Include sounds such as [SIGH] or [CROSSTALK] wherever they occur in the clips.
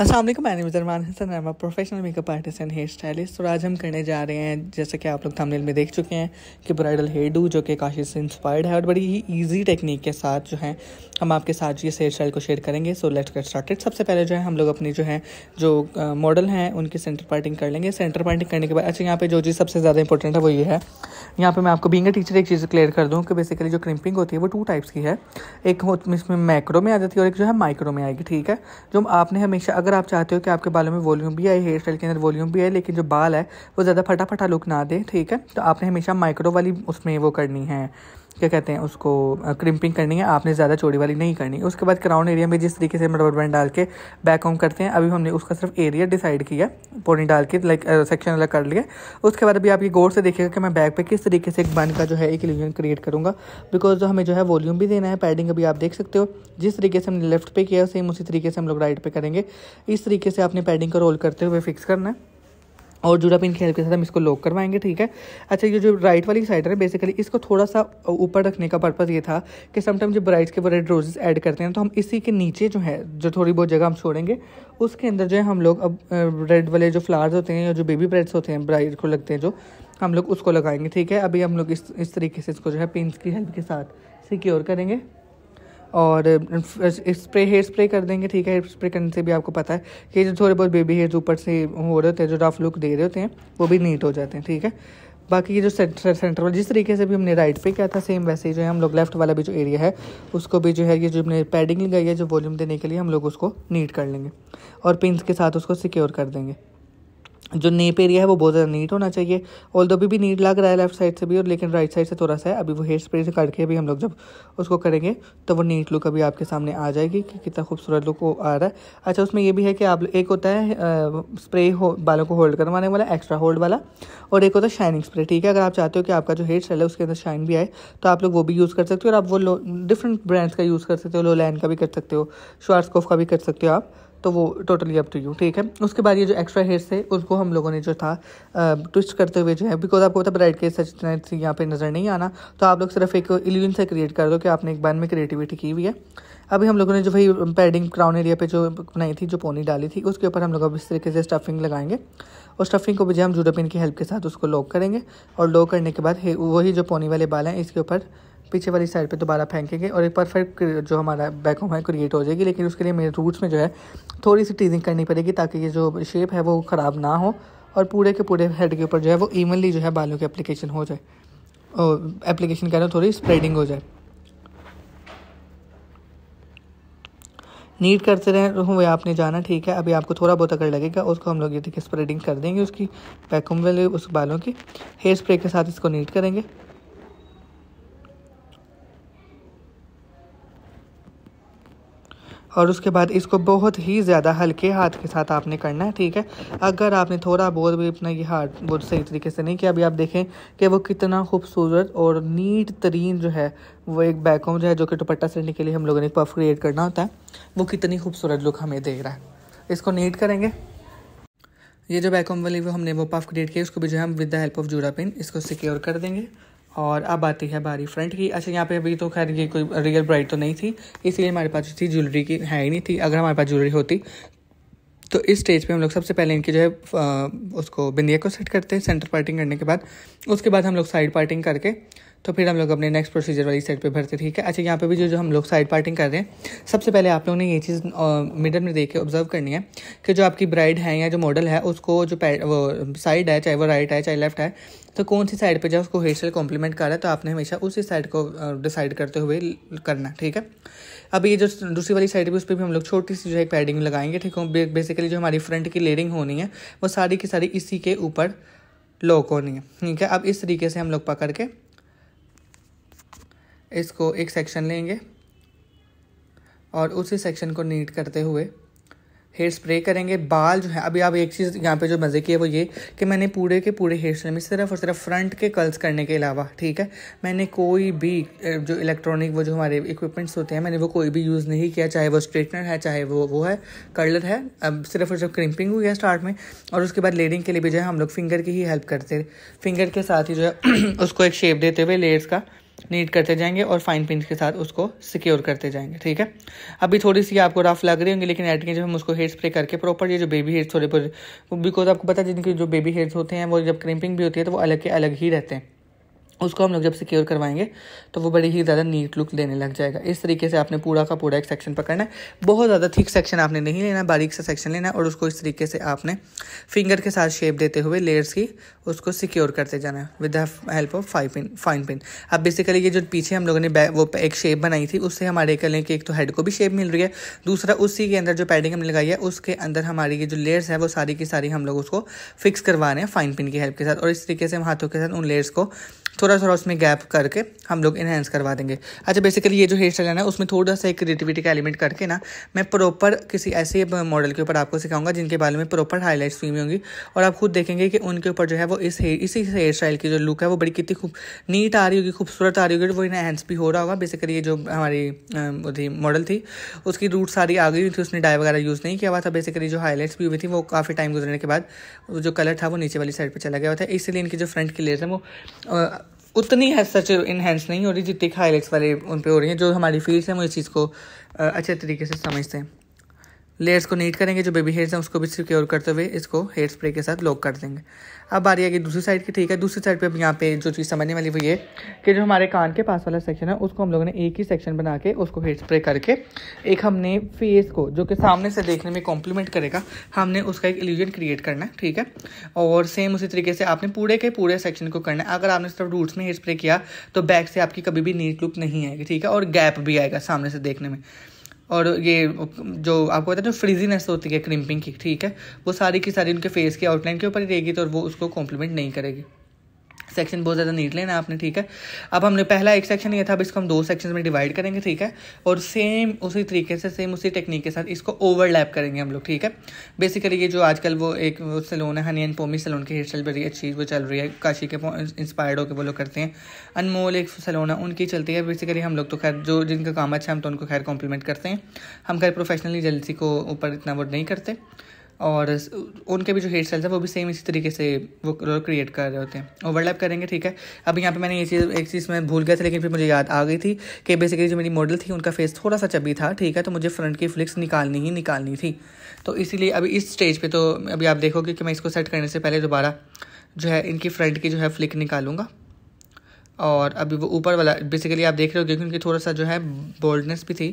असलम मैंने मुजरमान Hasan I professional makeup artist and hair stylist और आज हम करने जा रहे हैं जैसे कि आप लोग थंबनेल में देख चुके हैं कि ब्राइडल हेयर डू जो कि काशी से इंस्पायर्ड है और बड़ी ही ईजी टेक्निक के साथ जो है हम आपके साथ ये हेयर स्टाइल को शेयर करेंगे सो लेट्स गेट स्टार्टेड सबसे पहले जो है हम लोग अपनी जो है जो मॉडल हैं उनकी सेंटर पार्टिंग कर लेंगे सेंटर पार्टिंग करने के बाद अच्छा यहाँ पे जो चीज़ सबसे ज़्यादा इंपॉर्टेंट है वो ये है यहाँ पे मैं आपको बींग टीचर एक चीज़ क्लियर कर दूँ कि बेसिकली जो क्रिम्पिंग होती है वो टू टाइप्स की है एक इसमें मैक्रो में आ जाती है और एक जो है माइक्रो में आएगी ठीक है जो आपने हमेशा अगर आप चाहते हो कि आपके बालों में वॉल्यूम भी आए हेयर स्टाइल के अंदर वॉल्यूम भी आए लेकिन जो बाल है वो ज़्यादा फटाफटा लुक ना दे ठीक है तो आपने हमेशा माइक्रो वाली उसमें वो करनी है क्या कहते हैं उसको क्रिम्पिंग करनी है आपने ज़्यादा चौड़ी वाली नहीं करनी उसके बाद क्राउन एरिया में जिस तरीके से हम रबर बैंड डाल के बैक होम करते हैं अभी हमने उसका सिर्फ एरिया डिसाइड किया पोनी डाल के लाइक सेक्शन अलग कर लिया उसके बाद अभी आप ये गौर से देखिएगा कि मैं बैक पे किस तरीके से एक बन का जो है एक इल्यूजन क्रिएट करूँगा बिकॉज हमें जो है वॉल्यूम भी देना है पैडिंग अभी आप देख सकते हो जिस तरीके से हमने लेफ्ट पे किया सेम उसी तरीके से हम लोग राइट पर करेंगे इस तरीके से आपने पैडिंग का रोल करते हुए फिक्स करना है और जुड़ा पिन खेल के साथ हम इसको लॉक करवाएंगे ठीक है अच्छा ये जो राइट वाली साइड है बेसिकली इसको थोड़ा सा ऊपर रखने का पर्पज़ ये था कि समटाइम जो ब्राइड्स के रेड रोजेस ऐड करते हैं तो हम इसी के नीचे जो है जो थोड़ी बहुत जगह हम छोड़ेंगे उसके अंदर जो है हम लोग अब रेड वाले जो फ्लावर्स होते हैं या जो बेबी ब्रेड्स होते हैं ब्राइड को लगते हैं जो हम लोग उसको लगाएंगे ठीक है अभी हम लोग इस इस तरीके से इसको जो है पिन की हेल्प के साथ सिक्योर करेंगे और स्प्रे हेयर स्प्रे कर देंगे ठीक है हेयर स्प्रे करने से भी आपको पता है कि जो थोड़े बहुत बेबी हेयर ऊपर से हो रहे होते हैं जो रफ लुक दे रहे होते हैं वो भी नीट हो जाते हैं ठीक है बाकी ये जो सेंटर सेंटर वाला जिस तरीके से भी हमने राइट पे किया था सेम वैसे ही जो है हम लोग लेफ्ट वाला भी जो एरिया है उसको भी जो है ये जो हमने पैडिंग लगाई है जो वॉल्यूम देने के लिए हम लोग उसको नीट कर लेंगे और पिंस के साथ उसको सिक्योर कर देंगे जो नेप एरिया है वो बहुत ज़्यादा नीट होना चाहिए ऑल दो भी नीट लग रहा है लेफ्ट साइड से भी और लेकिन राइट साइड से थोड़ा सा है अभी वो हेयर स्प्रे से काट के अभी हम लोग जब उसको करेंगे तो वो नीट लुक अभी आपके सामने आ जाएगी कि कितना खूबसूरत लुक वो आ रहा है अच्छा उसमें ये भी है कि आप एक होता है स्प्रे हो बालों को होल्ड करवाने वाला एक्स्ट्रा होल्ड वाला और एक होता है शाइनिंग स्प्रे ठीक है अगर आप चाहते हो कि आपका जो हेयर स्टाइल है उसके अंदर शाइन भी आए तो आप लोग वो भी यूज़ कर सकते हो और आप वो डिफरेंट ब्रांड्स का यूज़ कर सकते हो लोलैंड का भी कर सकते हो श्वार्सकोफ का भी कर सकते हो आप तो वो टोटली अप टू यू ठीक है उसके बाद ये जो एक्स्ट्रा हेयर्स थे उसको हम लोगों ने जो था ट्विस्ट करते हुए जो है बिकॉज आपको पता ब्राइट के सच यहाँ पे नज़र नहीं आना तो आप लोग सिर्फ एक इल्यूजन से क्रिएट कर दो कि आपने एक बार में क्रिएटिविटी की हुई है अभी हम लोगों ने जो भाई पैडिंग क्राउन एरिया पे जो बनाई थी जो पोनी डाली थी उसके ऊपर हम लोग अब इस तरीके से स्टफिंग लगाएंगे और स्टफिंग को भी हम जूडोपिन की हेल्प के साथ उसको लॉक करेंगे और लॉक करने के बाद वही जो पोनी वाले बाल हैं इसके ऊपर पीछे वाली साइड पे दोबारा फेंकेंगे और एक परफेक्ट जो हमारा बैकहोम है क्रिएट हो जाएगी लेकिन उसके लिए मेरे रूट्स में जो है थोड़ी सी टीजिंग करनी पड़ेगी ताकि ये जो शेप है वो ख़राब ना हो और पूरे के पूरे हेड के ऊपर जो है वो इवनली जो है बालों की एप्लीकेशन हो जाए और एप्लीकेशन कह रहे थोड़ी स्प्रेडिंग हो जाए नीट करते रहें वे आपने जाना ठीक है अभी आपको थोड़ा बहुत अगर लगेगा उसको हम लोग ये देखिए स्प्रेडिंग कर देंगे उसकी वैक्यूम वाले उस बालों की हेयर स्प्रे के साथ इसको नीट करेंगे और उसके बाद इसको बहुत ही ज़्यादा हल्के हाथ के साथ आपने करना है ठीक है अगर आपने थोड़ा बहुत भी अपना ये हाथ बहुत सही तरीके से नहीं किया अभी आप देखें कि वो कितना खूबसूरत और नीट तरीन जो है वो एक बैकॉम जो है जो कि दुपट्टा सिलने के लिए हम लोगों ने पफ क्रिएट करना होता है वो कितनी खूबसूरत लुक हमें दे रहा है इसको नीट करेंगे ये जो बैकॉम वाली वो हमने वो पफ क्रिएट किया उसको भी जो है हम विद द हेल्प ऑफ जूड़ा पिन इसको सिक्योर कर देंगे और अब आती है बारी फ्रंट की अच्छा यहाँ पे अभी तो खैर ये कोई रियल ब्राइड तो नहीं थी इसलिए हमारे पास जो थी ज्वेलरी की है ही नहीं थी अगर हमारे पास ज्वेलरी होती तो इस स्टेज पे हम लोग सबसे पहले इनकी जो है उसको बिंदिया को सेट करते हैं सेंटर पार्टिंग करने के बाद उसके बाद हम लोग साइड पार्टिंग करके तो फिर हम लोग अपने नेक्स्ट प्रोसीजर वाली साइड पे भरते ठीक है अच्छा यहाँ पे भी जो जो हम लोग साइड पार्टिंग कर रहे हैं सबसे पहले आप लोगों ने ये चीज़ मिडल में देख के ऑब्जर्व करनी है कि जो आपकी ब्राइड है या जो मॉडल है उसको जो वो साइड है चाहे वो राइट है चाहे लेफ्ट है तो कौन सी साइड पर जो उसको हेयर स्टाइल कॉम्प्लीमेंट कर रहा है तो आपने हमेशा उसी साइड को डिसाइड करते हुए करना ठीक है अब ये जो दूसरी वाली साइड भी उस पर भी हम लोग छोटी सी जो है पैडिंग लगाएंगे ठीक है बेसिकली जो हमारी फ्रंट की लेडिंग होनी है वो सारी की सारी इसी के ऊपर लॉक होनी है ठीक है अब इस तरीके से हम लोग पकड़ के इसको एक सेक्शन लेंगे और उसी सेक्शन को नीट करते हुए हेयर स्प्रे करेंगे बाल जो है अभी आप एक चीज़ यहाँ पे जो मज़े की है वो ये कि मैंने पूरे के पूरे हेयर स्टाइल में सिर्फ और सिर्फ फ्रंट के कर्ल्स करने के अलावा ठीक है मैंने कोई भी जो इलेक्ट्रॉनिक वो जो हमारे इक्विपमेंट्स होते हैं मैंने वो कोई भी यूज़ नहीं किया चाहे वो स्ट्रेटनर है चाहे वो वो है कर्लर है अब सिर्फ और सिर्फ क्रिम्पिंग हुई है स्टार्ट में और उसके बाद लेडिंग के लिए भी जो है हम लोग फिंगर की ही हेल्प करते फिंगर के साथ ही जो है [CLEARS THROAT] उसको एक शेप देते हुए लेयर्स का नीट करते जाएंगे और फाइन पिंच के साथ उसको सिक्योर करते जाएंगे ठीक है अभी थोड़ी सी आपको रफ लग रही होंगी लेकिन एट के जब हम उसको हेयर स्प्रे करके प्रॉपर ये जो बेबी हेयर थोड़े बिकॉज आपको पता है जिनके जो बेबी हेयर्स होते हैं वो जब क्रिम्पिंग भी होती है तो वो अलग के अलग ही रहते हैं उसको हम लोग जब सिक्योर करवाएंगे तो वो बड़ी ही ज़्यादा नीट लुक लेने लग जाएगा इस तरीके से आपने पूरा का पूरा एक सेक्शन पकड़ना है बहुत ज़्यादा थिक सेक्शन आपने नहीं लेना बारीक सा सेक्शन लेना है और उसको इस तरीके से आपने फिंगर के साथ शेप देते हुए लेयर्स की उसको सिक्योर करते जाना है with the help of five pin fine pin अब बेसिकली ये जो पीछे हम लोगों ने वो एक शेप बनाई थी उससे हमारे कलें के एक तो हेड को भी शेप मिल रही है दूसरा उसी के अंदर जो पैडिंग हमने लगाई है उसके अंदर हमारी ये जो लेयर्स है वो सारी की सारी हम लोग उसको फिक्स करवा रहे हैं फाइन पिन की हेल्प के साथ और इस तरीके से हम हाथों के साथ उन लेयर्स को थोड़ा थोड़ा उसमें गैप करके हम लोग इन्हेंस करवा देंगे अच्छा बेसिकली ये जो हेयर स्टाइल है ना उसमें थोड़ा सा एक क्रिएटिविटी का एलिमेंट करके ना मैं प्रॉपर किसी ऐसे मॉडल के ऊपर आपको सिखाऊंगा जिनके बारे में प्रॉपर हाईलाइट्स हुई होंगी और आप खुद देखेंगे कि उनके ऊपर जो है वो इस हेयर इसी हेयर स्टाइल की जो लुक है वो बड़ी कितनी खूब नीट आ रही होगी खूबसूरत आ रही होगी वो इन्हेंस भी हो रहा होगा बेसिकली ये जो हमारी थी मॉडल थी उसकी रूट सारी आ गई हुई थी उसने डाई वगैरह यूज़ नहीं किया हुआ था बेसिकली जो हाईलाइट्स भी हुई थी वो काफ़ी टाइम गुजरने के बाद जो कलर था वो नीचे वाली साइड पर चला गया था इसीलिए इनकी जो फ्रंट की लेयर है वो उतनी है सच इन्हेंस नहीं हो रही जितनी हाईलाइट्स वाले उन पर हो रही हैं जो हमारी फील्स हैं वो इस चीज़ को अच्छे तरीके से समझते हैं लेयर्स को नीट करेंगे जो बेबी हेयर्स हैं उसको भी सिक्योर करते हुए इसको हेयर स्प्रे के साथ लॉक कर देंगे अब आ रही है दूसरी साइड की ठीक है दूसरी साइड पे अब यहाँ पे जो चीज़ समझने वाली वो ये कि जो हमारे कान के पास वाला सेक्शन है उसको हम लोगों ने एक ही सेक्शन बना के उसको हेयर स्प्रे करके एक हमने फेस को जो कि सामने से देखने में कॉम्प्लीमेंट करेगा हमने उसका एक इल्यूजन क्रिएट करना है ठीक है और सेम उसी तरीके से आपने पूरे के पूरे सेक्शन को करना है अगर आपने सिर्फ रूट्स में हेयर स्प्रे किया तो बैक से आपकी कभी भी नीट लुक नहीं आएगी ठीक है और गैप भी आएगा सामने से देखने में और ये जो आपको पता है जो फ्रीजीनेस होती है क्रिम्पिंग की ठीक है वो सारी की सारी उनके फेस की आउटलाइन के ऊपर ही रहेगी तो वो उसको कॉम्प्लीमेंट नहीं करेगी सेक्शन बहुत ज़्यादा नीट लेना आपने ठीक है अब हमने पहला एक सेक्शन ये था अब इसको हम दो सेक्शन में डिवाइड करेंगे ठीक है और सेम उसी तरीके से सेम उसी टेक्निक के साथ इसको ओवरलैप करेंगे हम लोग ठीक है बेसिकली ये जो आजकल वो एक वो सैलून है हनी एंड पोमी सलोन की हेयर स्टाइल बड़ी अच्छी वो चल रही है काशी के इंस्पायर्ड होकर वो लोग करते हैं अनमोल एक सलोन है उनकी चलती है बेसिकली हम लोग तो खैर जो जिनका काम अच्छा है हम तो उनको खैर कॉम्प्लीमेंट करते हैं हम खैर प्रोफेशनली जल्दी को ऊपर इतना वो नहीं करते और उनके भी जो हेयर स्टाइल्स हैं वो भी सेम इसी तरीके से वो क्रिएट कर रहे होते हैं ओवरलैप करेंगे ठीक है अब यहाँ पे मैंने ये चीज़ एक चीज़ में भूल गया था लेकिन फिर मुझे याद आ गई थी कि बेसिकली जो मेरी मॉडल थी उनका फेस थोड़ा सा चबी था ठीक है तो मुझे फ्रंट की फ्लिक्स निकालनी ही निकालनी थी तो इसीलिए अभी इस स्टेज पर तो अभी आप देखोगे कि मैं इसको सेट करने से पहले दोबारा जो है इनकी फ्रंट की जो है फ्लिक निकालूंगा और अभी वो ऊपर वाला बेसिकली आप देख रहे हो क्योंकि उनकी थोड़ा सा जो है बोल्डनेस भी थी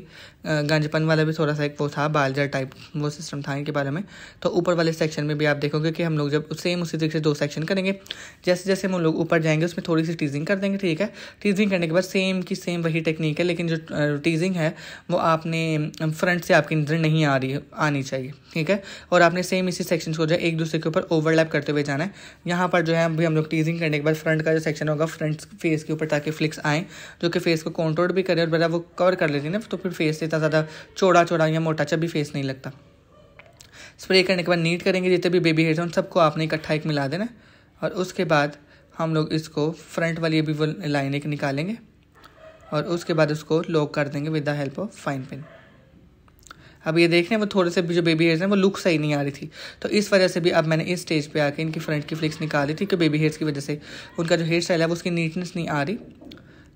गंजपन वाला भी थोड़ा सा एक वो था बालजर टाइप वो सिस्टम था इनके बारे में तो ऊपर वाले सेक्शन में भी आप देखोगे कि हम लोग जब सेम उसी तरीके से दो सेक्शन करेंगे जैसे जैसे हम लोग ऊपर जाएंगे उसमें थोड़ी सी टीजिंग कर देंगे ठीक है टीजिंग करने के बाद सेम की सेम वही टेक्निक है लेकिन जो टीजिंग है वो आपने फ्रंट से आपकी नज़र नहीं आ रही आनी चाहिए ठीक है और आपने सेम इसी सेक्शन को जो है एक दूसरे के ऊपर ओवरलैप करते हुए जाना है यहाँ पर जो है अभी हम लोग टीजिंग करने के बाद फ्रंट का जो सेक्शन होगा फ्रंट फेस फेस के ऊपर ताकि फ्लिक्स आएँ जो कि फेस को कॉन्ट्रोल भी करे और बड़ा वो कवर कर लेती है ना तो फिर फेस इतना ज़्यादा चौड़ा चौड़ा या मोटा चबी फेस नहीं लगता स्प्रे करने के बाद नीट करेंगे जितने भी बेबी हेयर उन सबको आपने इकट्ठा एक मिला देना और उसके बाद हम लोग इसको फ्रंट वाली अभी वो लाइन एक निकालेंगे और उसके बाद उसको लॉक कर देंगे with the help of fine pin अब ये देख रहे हैं वो थोड़े से जो बेबी हेयर्स हैं वो लुक सही नहीं आ रही थी तो इस वजह से भी अब मैंने इस स्टेज पे आके इनकी फ्रंट की फ्लिक्स निकाली थी कि बेबी हेयर्स की वजह से उनका जो हेयर स्टाइल है वो उसकी नीटनेस नहीं आ रही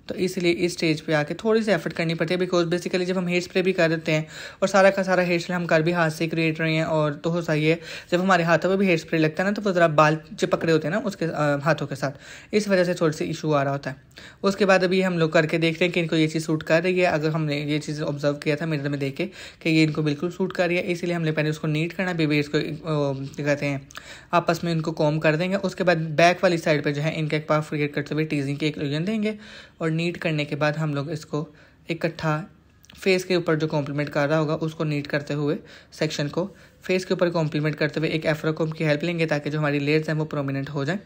तो इसलिए इस स्टेज पे आके थोड़ी सी एफर्ट करनी पड़ती है बिकॉज बेसिकली जब हम हेयर स्प्रे भी कर देते हैं और सारा का सारा हेयर स्प्रे हम कर भी हाथ से क्रिएट रहे हैं और तो हो सही है जब हमारे हाथों पर भी हेयर स्प्रे लगता है ना तो वो ज़रा बाल चिपकड़े होते हैं ना उसके आ, हाथों के साथ इस वजह से थोड़ी सी इशू आ रहा होता है उसके बाद अभी हम लोग करके देख रहे हैं कि इनको ये चीज़ सूट कर रही है अगर हमने ये चीज़ ऑब्जर्व किया था मिरर में देख के कि ये इनको बिल्कुल सूट कर रही है इसीलिए हमने पहले उसको नीट करना बेबी इसको कहते हैं आपस में इनको कॉम कर देंगे उसके बाद बैक वाली साइड पर जो है इनका एक पाफ क्रिएट करते हुए टीजिंग के एक देंगे और नीट करने के बाद हम लोग इसको इकट्ठा फेस के ऊपर जो कॉम्प्लीमेंट कर रहा होगा उसको नीट करते हुए सेक्शन को फेस के ऊपर कॉम्प्लीमेंट करते हुए एक एफ्रोकोम की हेल्प लेंगे ताकि जो हमारी लेयर्स हैं वो प्रोमिनेंट हो जाए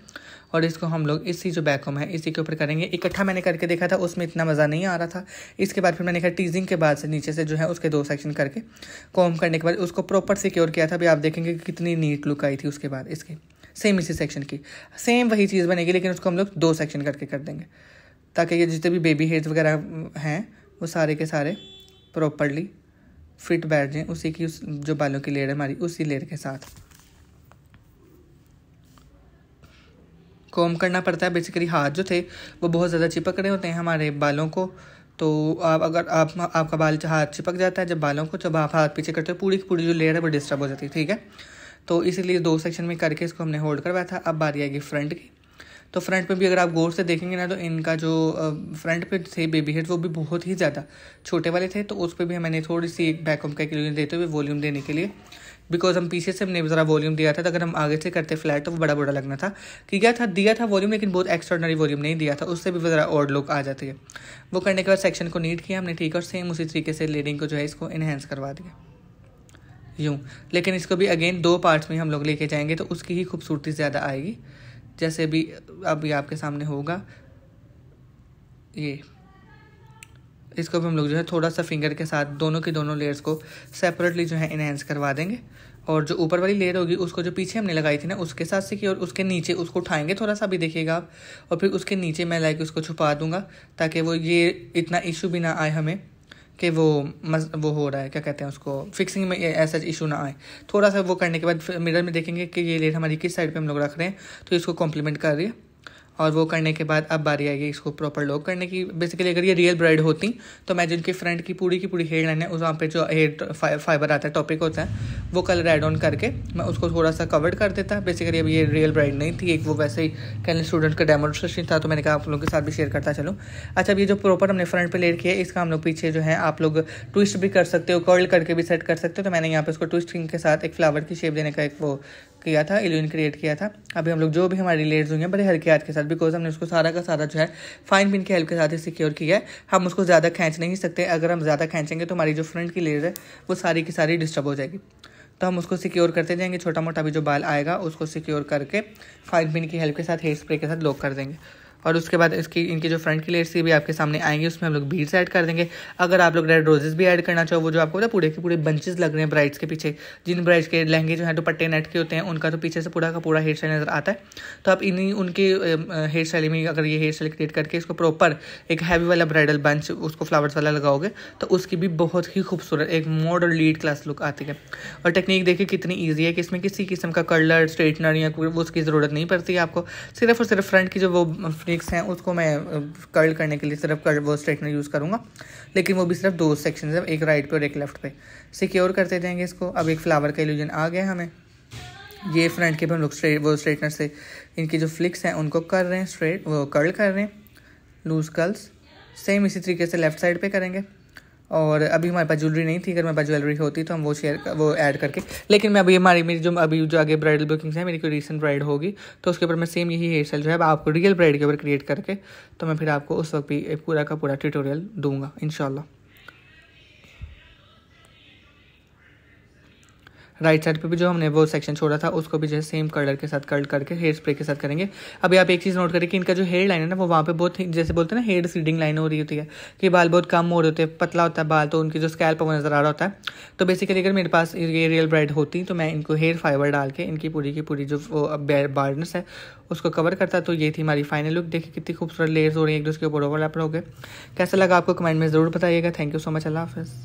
और इसको हम लोग इसी जो बैकोम है इसी के ऊपर करेंगे इकट्ठा मैंने करके देखा था उसमें इतना मज़ा नहीं आ रहा था इसके बाद फिर मैंने कहा टीजिंग के बाद से नीचे से जो है उसके दो सेक्शन करके कॉम करने के बाद उसको प्रॉपर सिक्योर किया था अभी आप देखेंगे कि कितनी नीट लुक आई थी उसके बाद इसकी सेम इसी सेक्शन की सेम वही चीज़ बनेगी लेकिन उसको हम लोग दो सेक्शन करके कर देंगे ताकि ये जितने भी बेबी हेयर्स वगैरह हैं वो सारे के सारे प्रॉपरली फिट बैठ जाएँ उसी की उस जो बालों की लेयर है हमारी उसी लेयर के साथ कॉम करना पड़ता है बेसिकली हाथ जो थे वो बहुत ज़्यादा चिपक रहे होते हैं हमारे बालों को तो आप अगर आप आपका बाल हाथ चिपक जाता है जब बालों को जब आप हाथ पीछे करते हो पूरी की पूरी जो लेयर है वो डिस्टर्ब हो जाती है ठीक है तो इसीलिए दो सेक्शन में करके इसको हमने होल्ड करवाया था अब बारी आएगी फ्रंट की तो फ्रंट पे भी अगर आप गौर से देखेंगे ना तो इनका जो फ्रंट पे थे बेबी हेड वो भी बहुत ही ज़्यादा छोटे वाले थे तो उस पर भी मैंने थोड़ी सी एक बैकअप का क्लियर देते हुए वॉल्यूम देने के लिए बिकॉज हम पीछे से हमने ज़रा वॉल्यूम दिया था तो अगर हम आगे से करते फ्लैट तो वो बड़ा बड़ा लगना था कि क्या था दिया था वॉल्यूम लेकिन बहुत एक्स्ट्रॉडनरी वॉल्यूम नहीं दिया था उससे भी ज़रा और लोग आ जाते हैं वो करने के बाद सेक्शन को नीट किया हमने ठीक और सेम उसी तरीके से लेडिंग को जो है इसको इन्हेंस करवा दिया यूँ लेकिन इसको भी अगेन दो पार्ट्स में हम लोग लेके जाएंगे तो उसकी ही खूबसूरती ज़्यादा आएगी जैसे भी अभी आपके सामने होगा ये इसको भी हम लोग जो है थोड़ा सा फिंगर के साथ दोनों के दोनों लेयर्स को सेपरेटली जो है इनहेंस करवा देंगे और जो ऊपर वाली लेयर होगी उसको जो पीछे हमने लगाई थी ना उसके साथ से की और उसके नीचे उसको उठाएंगे थोड़ा सा भी देखिएगा आप और फिर उसके नीचे मैं लाइक उसको छुपा दूंगा ताकि वो ये इतना इशू भी ना आए हमें कि वो मज वो हो रहा है क्या कहते हैं उसको फिक्सिंग में ऐसा इशू ना आए थोड़ा सा वो करने के बाद मिरर में देखेंगे कि ये लेट हमारी किस साइड पे हम लोग रख रहे हैं तो इसको कॉम्प्लीमेंट कर रही है और वो करने के बाद अब बारी आएगी इसको प्रॉपर लॉक करने की बेसिकली अगर ये रियल ब्राइड होती तो मैं जिनकी फ्रंट की पूरी की पूरी हेयर लाइन है उस वहाँ पे जो हेयर फाइबर आता है टॉपिक होता है वो कलर एड ऑन करके मैं उसको थोड़ा सा कवर कर देता बेसिकली अब ये रियल ब्राइड नहीं थी एक वो वैसे ही कैन स्टूडेंट का डेमोस्ट्रेशन था तो मैंने कहा आप लोगों के साथ भी शेयर करता चलूँ अच्छा अब ये जो प्रॉपर हमने फ्रंट पर लेट किया है इसका हम लोग पीछे जो है आप लोग ट्विस्ट भी कर सकते हो कर्ल करके भी सेट कर सकते हो तो मैंने यहाँ पर उसको ट्विस्टिंग के साथ एक फ्लावर की शेप देने का एक वो किया था इल्यून क्रिएट किया था अभी हम लोग जो भी हमारी लेट्स हुई हैं बड़े हल्के हाथ के साथ बिकॉज हमने उसको सारा का सारा जो है फाइन पिन की हेल्प के साथ ही सिक्योर किया है हम उसको ज़्यादा खींच नहीं सकते अगर हम ज़्यादा खींचेंगे तो हमारी जो फ्रंट की लेयर है वो सारी की सारी डिस्टर्ब हो जाएगी तो हम उसको सिक्योर करते जाएंगे छोटा मोटा भी जो बाल आएगा उसको सिक्योर करके फाइन पिन की हेल्प के साथ हेयर स्प्रे के साथ लॉक कर देंगे और उसके बाद इसकी इनकी जो फ्रंट की लेट्स भी आपके सामने आएंगे उसमें हम लोग बीड्स ऐड कर देंगे अगर आप लोग रेड रोजेस भी ऐड करना चाहो वो जो आपको ना पूरे के पूरे बंचेस लग रहे हैं ब्राइड्स के पीछे जिन ब्राइड्स के लहंगे जो है तो पट्टे नेट के होते हैं उनका तो पीछे से पूरा का पूरा हेयर स्टाइल नज़र आता है तो आप इन्हीं उनके हेयर स्टाइल में अगर ये हेयर स्टाइल क्रिएट करके इसको प्रॉपर एक हैवी वाला ब्राइडल बंच उसको फ्लावर्स वाला लगाओगे तो उसकी भी बहुत ही खूबसूरत एक मॉडल लीड क्लास लुक आती है और टेक्निक देखिए कितनी ईजी है कि इसमें किसी किस्म का कलर स्ट्रेटनर या उसकी ज़रूरत नहीं पड़ती आपको सिर्फ और सिर्फ फ्रंट की जो वो पिक्स हैं उसको मैं कर्ल करने के लिए सिर्फ कर्ल वो स्ट्रेटनर यूज़ करूँगा लेकिन वो भी सिर्फ दो सेक्शन है एक राइट पे और एक लेफ्ट पे सिक्योर करते जाएंगे इसको अब एक फ्लावर का एल्यूजन आ गया हमें ये फ्रंट के भी हम लोग स्ट्रेट वो स्ट्रेटनर से इनके जो फ्लिक्स हैं उनको कर रहे हैं स्ट्रेट वो कर्ल कर रहे हैं लूज कर्ल्स सेम इसी तरीके से लेफ्ट साइड पे करेंगे और अभी हमारे पास ज्वेलरी नहीं थी अगर मेरे पास ज्वेलरी होती तो हम वो शेयर वो ऐड करके लेकिन मैं अभी हमारी मेरी जो अभी जो आगे ब्राइडल बुकिंग्स है मेरी कोई रिसेंट ब्राइड होगी तो उसके ऊपर मैं सेम यही हेयर स्टाइल जो है आपको रियल ब्राइड के ऊपर क्रिएट करके तो मैं फिर आपको उस वक्त भी पूरा का पूरा ट्यूटोरियल दूंगा इनशाला राइट साइड पे भी जो हमने वो सेक्शन छोड़ा था उसको भी जो है सेम कलर के साथ कर्ल करके हेयर स्प्रे के साथ करेंगे अभी आप एक चीज़ नोट करें कि इनका जो हेयर लाइन है ना वो वहाँ पे बहुत जैसे बोलते हैं ना हेयर सीडिंग लाइन हो रही होती है कि बाल बहुत कम हो रहे होते हैं पतला होता है बाल तो उनकी जो स्कैल्प वो नज़र आ रहा होता है तो बेसिकली अगर मेरे पास ये रियल ब्राइड होती तो मैं इनको हेयर फाइबर डाल के इनकी पूरी की पूरी जो बार्डनेस है उसको कवर करता तो ये थी हमारी फाइनल लुक देखिए कितनी खूबसूरत लेयर्स हो रही है एक दूसरे के ऊपर ओवरलैप हो गए कैसा लगा आपको कमेंट में ज़रूर बताइएगा thank you so much Allah हाफिज़